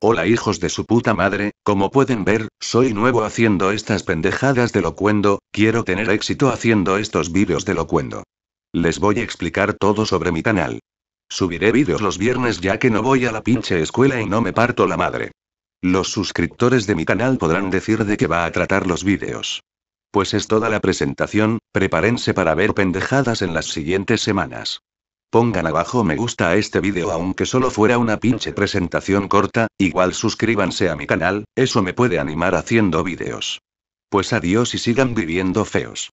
Hola hijos de su puta madre, como pueden ver, soy nuevo haciendo estas pendejadas de locuendo, quiero tener éxito haciendo estos vídeos de locuendo. Les voy a explicar todo sobre mi canal. Subiré vídeos los viernes ya que no voy a la pinche escuela y no me parto la madre. Los suscriptores de mi canal podrán decir de qué va a tratar los vídeos. Pues es toda la presentación, prepárense para ver pendejadas en las siguientes semanas. Pongan abajo me gusta a este vídeo aunque solo fuera una pinche presentación corta, igual suscríbanse a mi canal, eso me puede animar haciendo videos. Pues adiós y sigan viviendo feos.